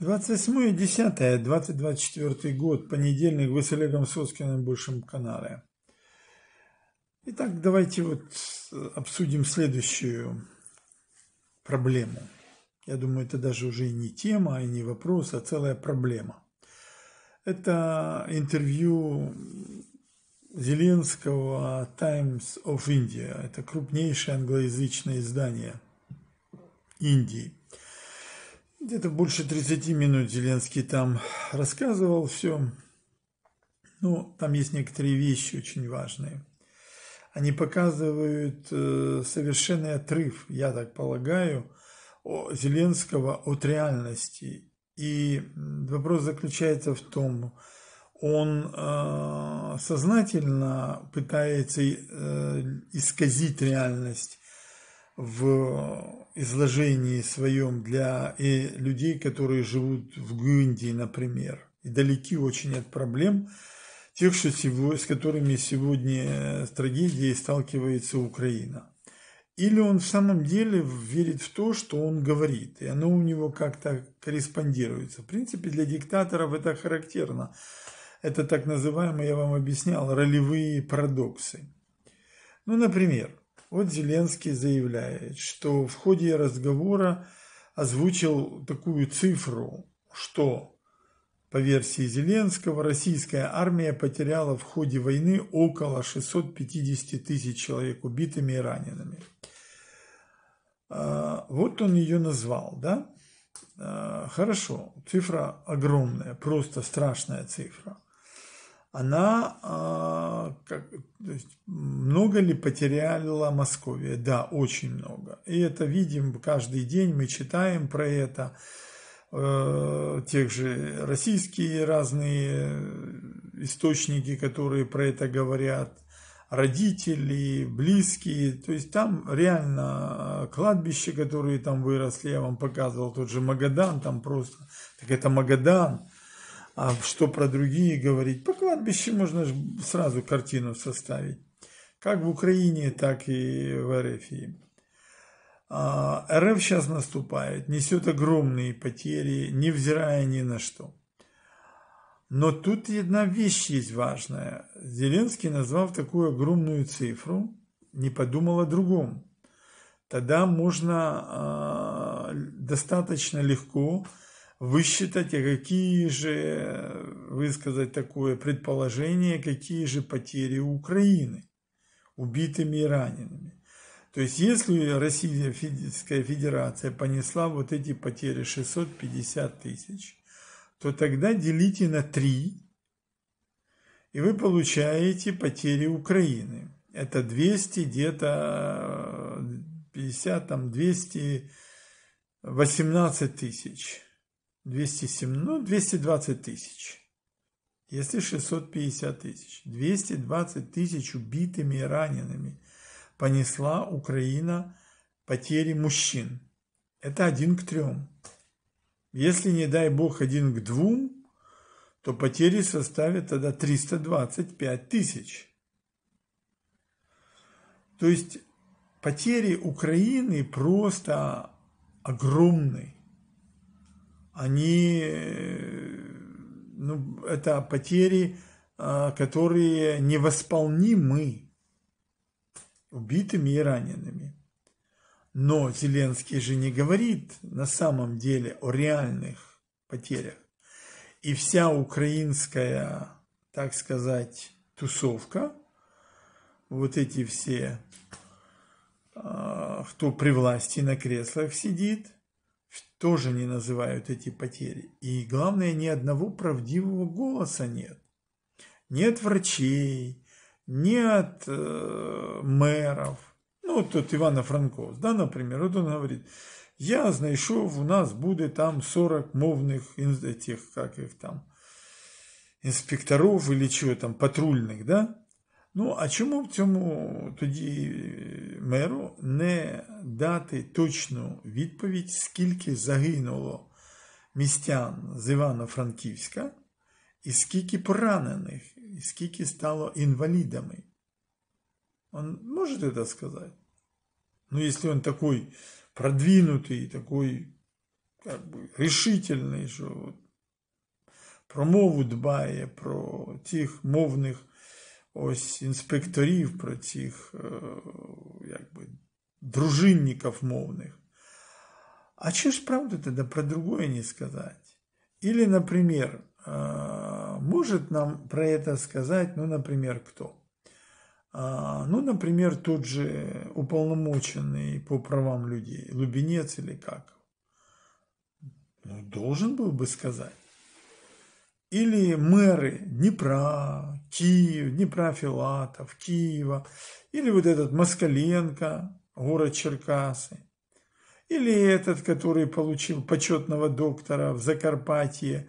28.10.2024 год, понедельник, вы с Олегом Соскиным, бывшим канале. Итак, давайте вот обсудим следующую проблему. Я думаю, это даже уже и не тема, и не вопрос, а целая проблема. Это интервью Зеленского Times of India. Это крупнейшее англоязычное издание Индии. Где-то больше 30 минут Зеленский там рассказывал все. Ну, там есть некоторые вещи очень важные. Они показывают э, совершенный отрыв, я так полагаю, Зеленского от реальности. И вопрос заключается в том, он э, сознательно пытается э, исказить реальность в изложении своем для и э, людей, которые живут в Гюндии, например, и далеки очень от проблем, тех, что с которыми сегодня э, с трагедией сталкивается Украина. Или он в самом деле верит в то, что он говорит, и оно у него как-то корреспондируется. В принципе, для диктаторов это характерно. Это так называемые, я вам объяснял, ролевые парадоксы. Ну, например, вот Зеленский заявляет, что в ходе разговора озвучил такую цифру, что, по версии Зеленского, российская армия потеряла в ходе войны около 650 тысяч человек убитыми и ранеными. А, вот он ее назвал, да? А, хорошо, цифра огромная, просто страшная цифра она а, как, то есть, много ли потеряла Московия? Да, очень много. И это видим каждый день, мы читаем про это. Э, тех же российские разные источники, которые про это говорят, родители, близкие. То есть там реально э, кладбище, которые там выросли, я вам показывал, тот же Магадан, там просто, так это Магадан – а что про другие говорить? По кладбищу можно же сразу картину составить. Как в Украине, так и в РФ. А, РФ сейчас наступает, несет огромные потери, невзирая ни на что. Но тут одна вещь есть важная. Зеленский, назвал такую огромную цифру, не подумал о другом. Тогда можно э, достаточно легко высчитать, а какие же, высказать такое предположение, какие же потери Украины убитыми и ранеными. То есть, если Российская Федерация понесла вот эти потери 650 тысяч, то тогда делите на 3, и вы получаете потери Украины. Это 200 где-то 50, э, там 218 тысяч. 207, ну, 220 тысяч. Если 650 тысяч, 220 тысяч убитыми и ранеными понесла Украина потери мужчин. Это один к трем. Если, не дай бог, один к двум, то потери составят тогда 325 тысяч. То есть потери Украины просто огромны они, э, ну, это потери, а, которые невосполнимы убитыми и ранеными. Но Зеленский же не говорит на самом деле о реальных потерях. И вся украинская, так сказать, тусовка, вот эти все, а, кто при власти на креслах сидит – что же не называют эти потери? И главное, ни одного правдивого голоса нет. Нет врачей, нет э, мэров. Ну, вот тот Ивана Франковс да, например, вот он говорит, я знаю что у нас будет там 40 мовных этих, как их там, инспекторов или чего там, патрульных, да, Ну, а чому б цьому тоді е, меру не дати точну відповідь, скільки загинуло містян з Івано-Франківська, і скільки поранених, і скільки стало інвалідами? Он может это сказать? Ну, якщо він такий продвинутий, такий как бы решительный, що про мову дбає, про тих мовних ось інспекторів, про цих якби, дружинников мовних. А че ж правду тогда про другое не сказать? Или, например, может нам про это сказать, ну, например, кто? Ну, например, тот же уполномоченный по правам людей, Лубинец или как? Ну, должен был бы сказать. Или мэры Днепра, Киев, Днепрофилатов Филатов, Киева, или вот этот Москаленко, город Черкасы, или этот, который получил почетного доктора в Закарпатье,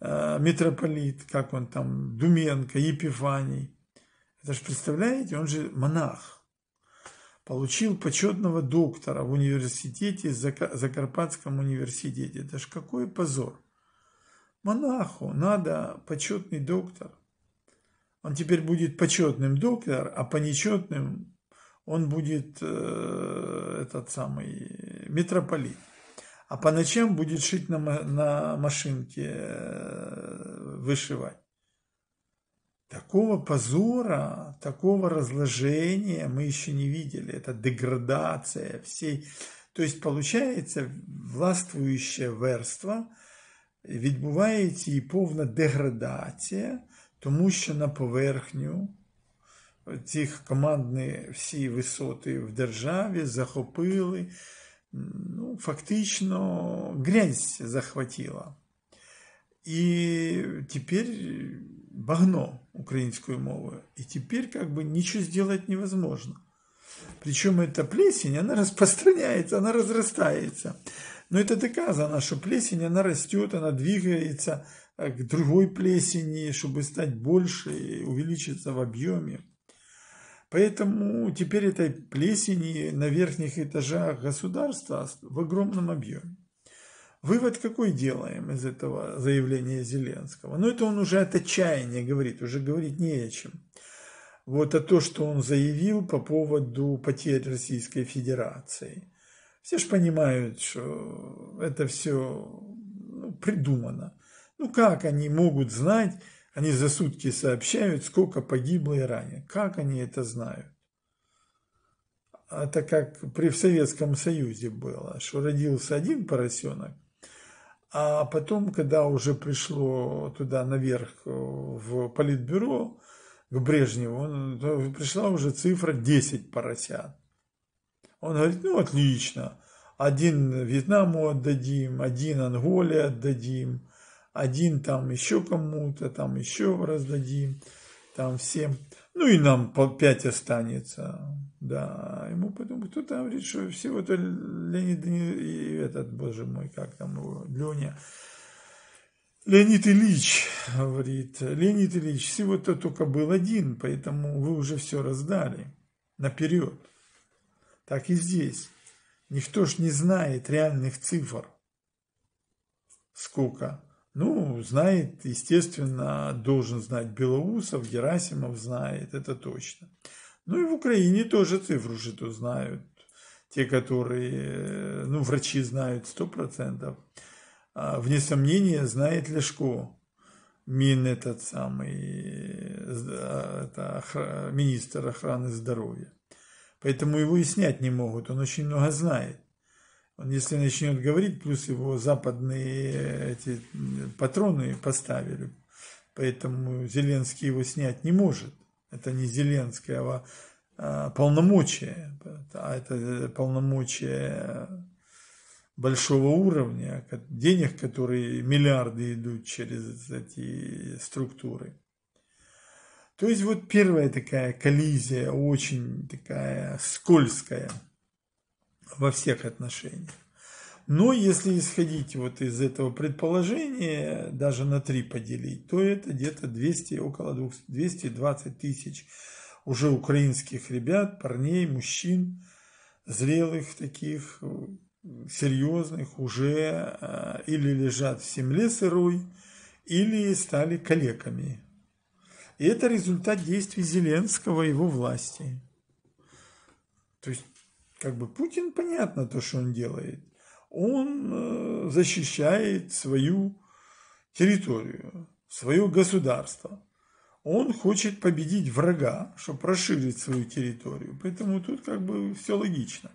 э, митрополит, как он там, Думенко, Епифаний. Это же, представляете, он же монах. Получил почетного доктора в университете, Закарпатском университете. Это ж какой позор. Монаху надо почетный доктор. Он теперь будет почетным доктор, а по нечетным он будет э, этот самый митрополит. А по ночам будет шить на, на машинке, э, вышивать. Такого позора, такого разложения мы еще не видели. Это деградация всей... То есть получается властвующее верство, ведь бывает и полная деградация – тому що на поверхню цих командні всі висоти в державі захопили, ну, фактично грязь захватила. И теперь багно украинскую мову. И теперь как бы ничего сделать невозможно. Причем эта плесень, она распространяется, она разрастается. Но ну, это доказано, что плесень, она растет, она двигается, Э, к другой плесени, чтобы стать больше и увеличиться в объеме. Поэтому теперь этой плесени на верхних этажах государства в огромном объеме. Вывод какой делаем из этого заявления Зеленского? Ну, это он уже от отчаяния говорит, уже говорить не о чем. Вот, о а то, что он заявил по поводу потерь Российской Федерации. Все же понимают, что это все ну, придумано. Ну как они могут знать, они за сутки сообщают, сколько погибло и ранено. Как они это знают? Это а как при Советском Союзе было, что родился один поросенок, а потом, когда уже пришло туда наверх э, в политбюро, к Брежневу, пришла уже цифра 10 поросят. Он говорит, ну отлично, один Вьетнаму отдадим, один Анголе отдадим, один там еще кому-то, там еще раздадим, там всем. Ну и нам по пять останется. Да, ему потом кто-то говорит, что всего-то Леонид, и этот, боже мой, как там его, Леня, Леонид Ильич, говорит, Леонид Ильич, всего-то только был один, поэтому вы уже все раздали наперед. Так и здесь. Никто ж не знает реальных цифр, сколько ну, знает, естественно, должен знать Белоусов, Герасимов знает, это точно. Ну и в Украине тоже цифру житу знают. Те, которые, ну, врачи знают сто процентов. А, вне сомнения, знает Лешко. Мин этот самый, а, это, министр охраны здоровья. Поэтому его и снять не могут, он очень много знает если начнет говорить, плюс его западные э, эти патроны поставили, поэтому Зеленский его снять не может. Это не Зеленский, а, а полномочия, а это э, полномочия большого уровня, денег, которые миллиарды идут через эти структуры. То есть вот первая такая коллизия, очень такая скользкая – во всех отношениях. Но если исходить вот из этого предположения, даже на три поделить, то это где-то 200, около 220 тысяч уже украинских ребят, парней, мужчин, зрелых таких, серьезных, уже э, или лежат в земле сырой, или стали калеками. И это результат действий Зеленского и его власти. То есть как бы Путин, понятно то, что он делает. Он э, защищает свою территорию, свое государство. Он хочет победить врага, чтобы расширить свою территорию. Поэтому тут как бы все логично.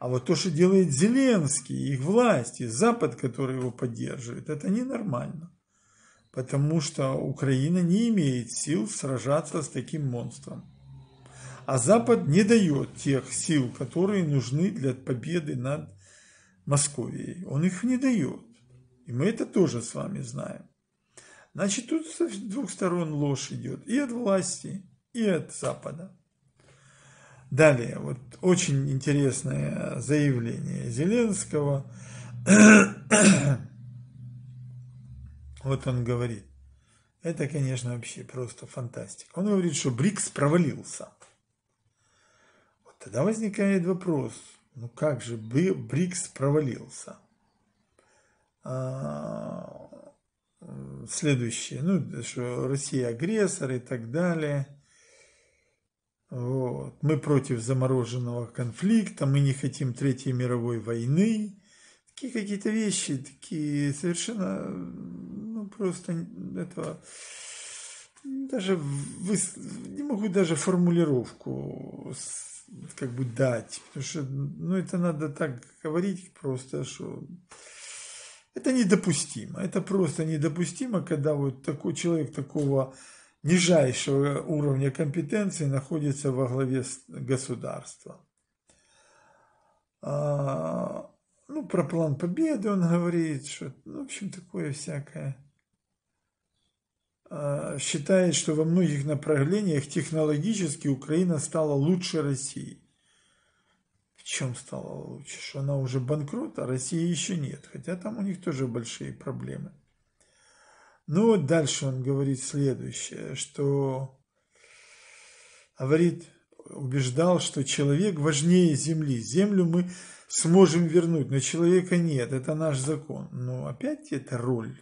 А вот то, что делает Зеленский, их власти, Запад, который его поддерживает, это ненормально. Потому что Украина не имеет сил сражаться с таким монстром а Запад не дает тех сил, которые нужны для победы над Московией. Он их не дает. И мы это тоже с вами знаем. Значит, тут с двух сторон ложь идет. И от власти, и от Запада. Далее, вот очень интересное заявление Зеленского. вот он говорит, это, конечно, вообще просто фантастика. Он говорит, что БРИКС провалился. Тогда возникает вопрос, ну как же БРИКС провалился? А, следующее, ну, что Россия агрессор и так далее. Вот. Мы против замороженного конфликта, мы не хотим Третьей мировой войны. Такие какие-то вещи, такие совершенно, ну, просто этого даже вы, не могу даже формулировку как бы дать, потому что ну, это надо так говорить просто, что это недопустимо, это просто недопустимо, когда вот такой человек такого нижайшего уровня компетенции находится во главе государства. А, ну, про план победы он говорит, что, ну, в общем, такое всякое. Э, считает, что во многих направлениях технологически Украина стала лучше России. В чем стала лучше? Что она уже банкрота, а России еще нет. Хотя там у них тоже большие проблемы. Ну вот дальше он говорит следующее, что говорит, убеждал, что человек важнее земли. Землю мы сможем вернуть, но человека нет, это наш закон. Но опять это роль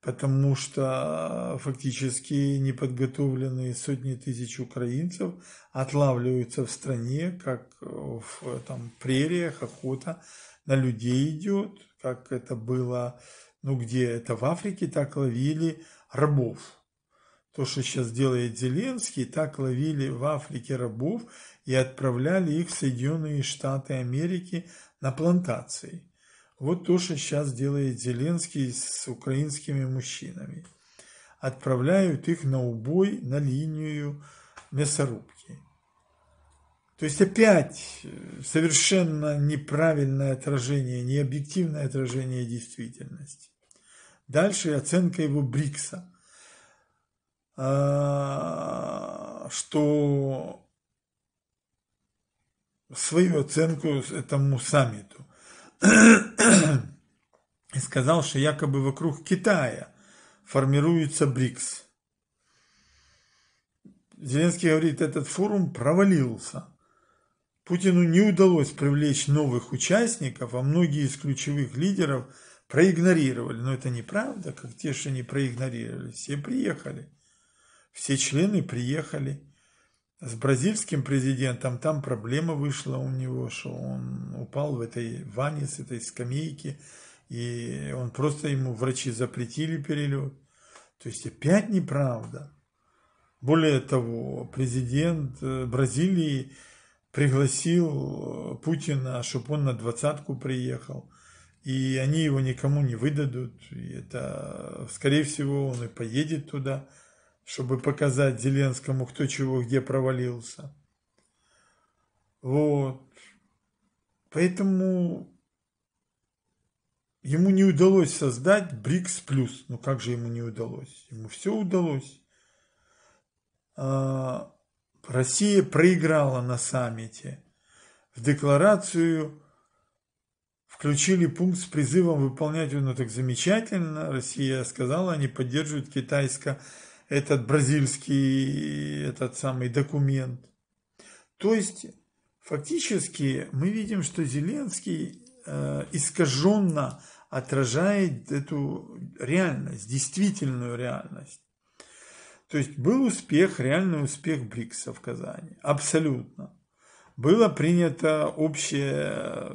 потому что э, фактически неподготовленные сотни тысяч украинцев отлавливаются в стране, как э, в там, прериях охота на людей идет, как это было, ну где это в Африке, так ловили рабов. То, что сейчас делает Зеленский, так ловили в Африке рабов и отправляли их в Соединенные Штаты Америки на плантации. Вот то, что сейчас делает Зеленский с украинскими мужчинами. Отправляют их на убой, на линию мясорубки. То есть опять э, совершенно неправильное отражение, необъективное отражение действительности. Дальше оценка его Брикса, а, что свою оценку этому саммиту и сказал, что якобы вокруг Китая формируется БРИКС. Зеленский говорит, этот форум провалился. Путину не удалось привлечь новых участников, а многие из ключевых лидеров проигнорировали. Но это неправда, как те, что не проигнорировали. Все приехали. Все члены приехали с бразильским президентом, там проблема вышла у него, что он упал в этой ванне с этой скамейки, и он просто ему врачи запретили перелет. То есть опять неправда. Более того, президент э, Бразилии пригласил э, Путина, чтобы он на двадцатку приехал. И они его никому не выдадут. И это, э, скорее всего, он и поедет туда чтобы показать Зеленскому, кто чего где провалился. Вот. Поэтому ему не удалось создать БРИКС плюс. Ну как же ему не удалось? Ему все удалось. А, Россия проиграла на саммите. В декларацию включили пункт с призывом выполнять, его, ну так замечательно, Россия сказала, они поддерживают китайско этот бразильский этот самый документ. То есть фактически мы видим, что Зеленский э, искаженно отражает эту реальность, действительную реальность. То есть был успех, реальный успех БРИКСа в Казани, абсолютно. Было принято общее,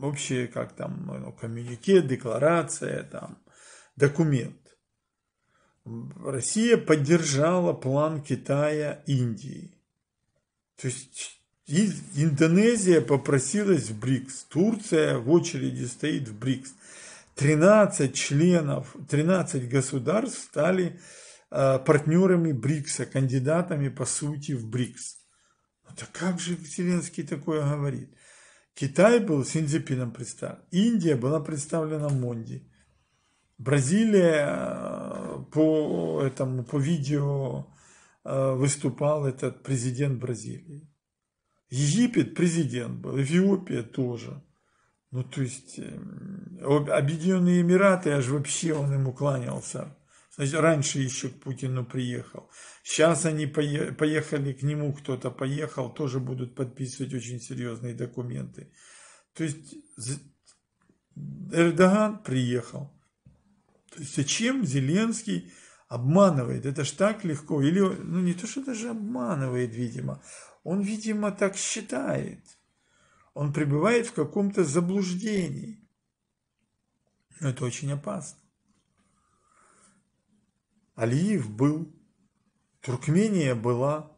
общее как там, ну, коммюнике, декларация, там, документ. Россия поддержала план Китая Индии. То есть Индонезия попросилась в БРИКС, Турция в очереди стоит в БРИКС. 13 членов, 13 государств стали э, партнерами БРИКСа, кандидатами по сути в БРИКС. Ну, как же Зеленский такое говорит? Китай был Синдзипином представлен, Индия была представлена Монди, Бразилия э, по этому, по видео э, выступал этот президент Бразилии. Египет президент был, Эфиопия тоже. Ну, то есть, э, Объединенные Эмираты, аж вообще он ему кланялся. Значит, раньше еще к Путину приехал. Сейчас они поехали, к нему кто-то поехал, тоже будут подписывать очень серьезные документы. То есть, Эрдоган приехал зачем Зеленский обманывает? Это ж так легко. Или, ну не то, что даже обманывает, видимо. Он, видимо, так считает. Он пребывает в каком-то заблуждении. Но это очень опасно. Алиев был, Туркмения была.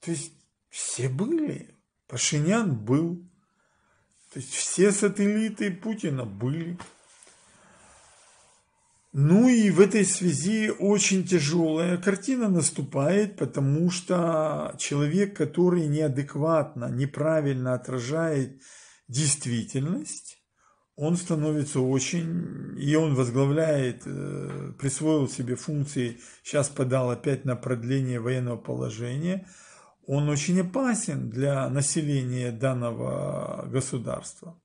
То есть все были. Пашинян был. То есть все сателлиты Путина были. Ну и в этой связи очень тяжелая картина наступает, потому что человек, который неадекватно, неправильно отражает действительность, он становится очень, и он возглавляет, э, присвоил себе функции, сейчас подал опять на продление военного положения, он очень опасен для населения данного государства.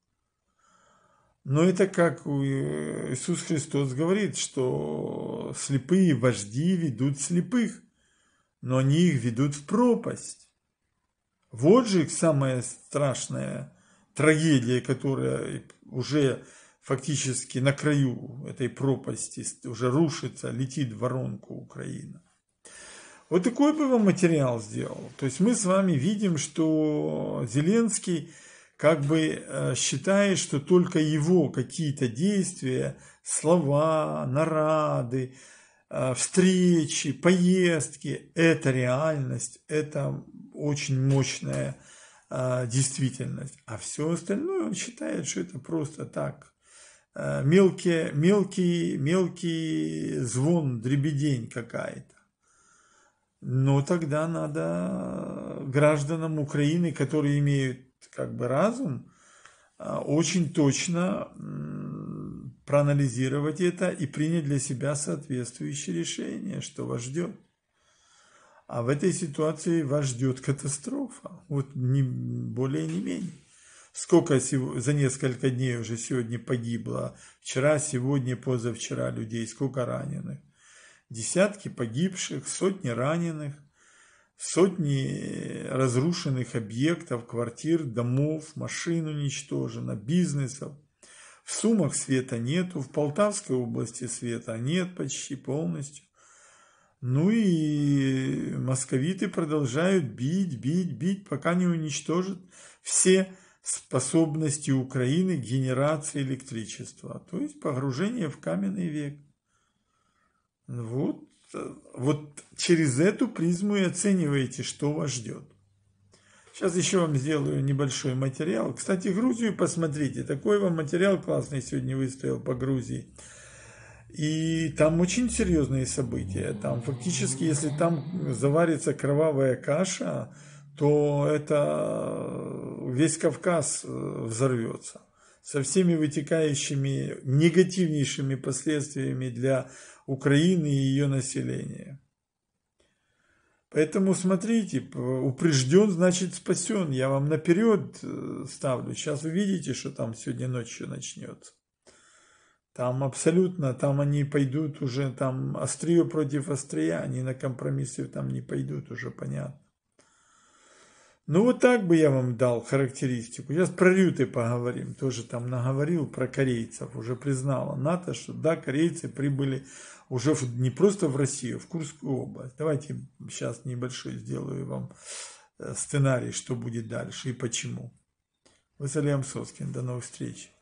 Но это как э, Иисус Христос говорит, что слепые вожди ведут слепых, но они их ведут в пропасть. Вот же их самая страшная трагедия, которая уже фактически на краю этой пропасти уже рушится, летит в воронку Украина. Вот такой бы вам материал сделал. То есть мы с вами видим, что Зеленский – как бы э, считая, что только его какие-то действия, слова, нарады, э, встречи, поездки – это реальность, это очень мощная э, действительность. А все остальное он считает, что это просто так. Мелкий, мелкий, мелкий звон, дребедень какая-то. Но тогда надо гражданам Украины, которые имеют как бы разум, а, очень точно проанализировать это и принять для себя соответствующее решение, что вас ждет. А в этой ситуации вас ждет катастрофа, вот не, более не менее. Сколько за несколько дней уже сегодня погибло, вчера, сегодня, позавчера людей, сколько раненых. Десятки погибших, сотни раненых. Сотни э, разрушенных объектов, квартир, домов, машин уничтожено, бизнесов. В Сумах света нету, в Полтавской области света нет почти полностью. Ну и московиты продолжают бить, бить, бить, пока не уничтожат все способности Украины к генерации электричества. То есть погружение в каменный век. Вот вот через эту призму и оцениваете, что вас ждет. Сейчас еще вам сделаю небольшой материал. Кстати, Грузию посмотрите. Такой вам материал классный сегодня выставил по Грузии. И там очень серьезные события. Там фактически, если там заварится кровавая каша, то это весь Кавказ э, взорвется со всеми вытекающими негативнейшими последствиями для Украины и ее населения. Поэтому смотрите, упрежден значит спасен. Я вам наперед э, ставлю. Сейчас увидите, что там сегодня ночью начнется. Там абсолютно, там они пойдут уже, там острие против острия, они на компромиссы там не пойдут уже, понятно. Ну вот так бы я вам дал характеристику. Сейчас про рюты поговорим. Тоже там наговорил про корейцев. Уже признала НАТО, что да, корейцы прибыли уже в, не просто в Россию, а в Курскую область. Давайте сейчас небольшой сделаю вам э, сценарий, что будет дальше и почему. Василий Амсоскин. До новых встреч.